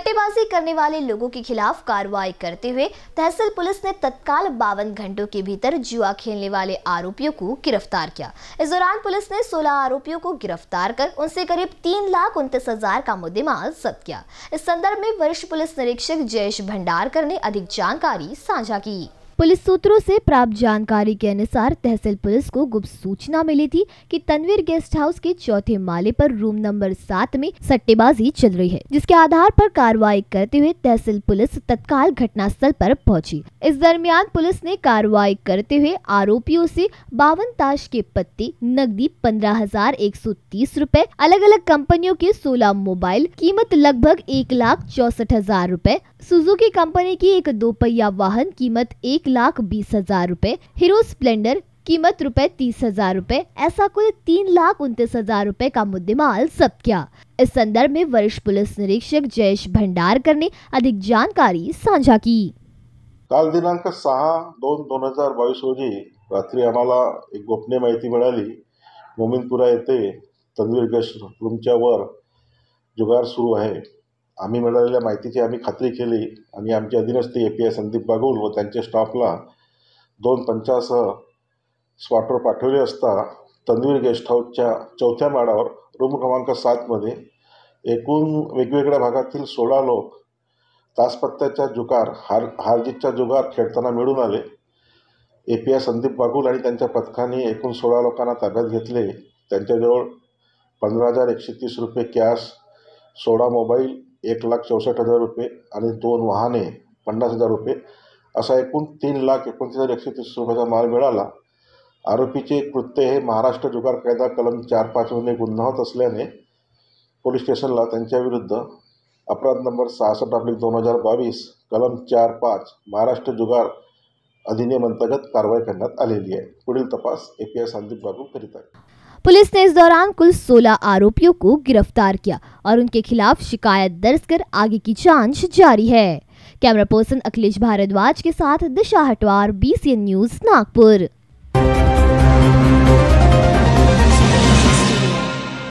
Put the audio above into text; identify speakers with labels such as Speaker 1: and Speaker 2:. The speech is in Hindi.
Speaker 1: सट्टेबाजी करने वाले लोगों के खिलाफ कार्रवाई करते हुए तहसील पुलिस ने तत्काल बावन घंटों के भीतर जुआ खेलने वाले आरोपियों को गिरफ्तार किया इस दौरान पुलिस ने 16 आरोपियों को गिरफ्तार कर उनसे करीब तीन लाख उनतीस हजार का मुद्देमाल जब्त किया इस संदर्भ में वरिष्ठ पुलिस निरीक्षक जयेश भंडारकर ने अधिक जानकारी साझा की पुलिस सूत्रों से प्राप्त जानकारी के अनुसार तहसील पुलिस को गुप्त सूचना मिली थी कि तनवीर गेस्ट हाउस के चौथे माले पर रूम नंबर सात में सट्टेबाजी चल रही है जिसके आधार पर कार्रवाई करते हुए तहसील पुलिस तत्काल घटनास्थल पर पहुंची इस दरमियान पुलिस ने कार्रवाई करते हुए आरोपियों से बावन ताश के पत्ते नकदी पंद्रह हजार एक सौ तीस रूपए अलग अलग कंपनियों के सोलह मोबाइल कीमत लगभग एक लाख चौसठ हजार रूपए सुजुकी कंपनी की एक दोपहिया वाहन कीमत एक लाख बीस हजार रूपए हीरो स्प्लेंडर कीमत रुपए तीस हजार रूपए ऐसा कुल तीन लाख उनतीस हजार रूपए का मुद्देमाल सब किया इस संदर्भ में वरिष्ठ पुलिस निरीक्षक जयेश भंडारकर ने अधिक जानकारी साझा की
Speaker 2: काल दिनांक सहा दोन दोन हजार बावीस रोजी रात्री आम्हाला एक गोपनीय माहिती मिळाली मोमिनपुरा येथे तनवीर गश रूमच्या वर जुगार सुरू आहे आम्ही मिळालेल्या माहितीची आम्ही खात्री केली आणि आमचे अधीनस्थ A P I Sandeep Bagul व त्यांच्या स्टाफला दोन पंचासह स्वाटर पाठवले असता तनवीर गेस्ट हाऊसच्या चौथ्या माडावर रूम क्रमांक सातमध्ये एकूण वेगवेगळ्या भागातील सोळा लोक तासपत्त्याच्या जुगार हार हारजीतच्या जुगार खेळताना मिळून आले A P I Sandeep Bagul आणि त्यांच्या पथकाने एकूण सोळा लोकांना ताब्यात घेतले त्यांच्याजवळ पंधरा हजार एकशे तीस रुपये कॅश सोळा मोबाईल एक लाख चौसष्ट हजार रुपये आणि दोन वाहने पन्नास हजार रुपये असा एकूण तीन लाख एकोणतीस हजार एकशे तीस रुपयाचा माल मिळाला आरोपीचे कृत्य हे महाराष्ट्र जुगार कायदा कलम चार पाचमध्ये गुन्हा होत असल्याने पोलीस स्टेशनला त्यांच्याविरुद्ध अपराध नंबर सहासष्ट आपली दोन हजार बावीस कलम चार पाच महाराष्ट्र जुगार अधिनियम अंतर्गत कारवाई करण्यात आलेली आहे पुढील तपास ए पी आय संदीप बाबू करीत आहे
Speaker 1: पुलिस ने इस दौरान कुल 16 आरोपियों को गिरफ्तार किया और उनके खिलाफ शिकायत दर्ज कर आगे की जांच जारी है कैमरा पर्सन अखिलेश भारद्वाज के साथ दिशा हटवार बी न्यूज नागपुर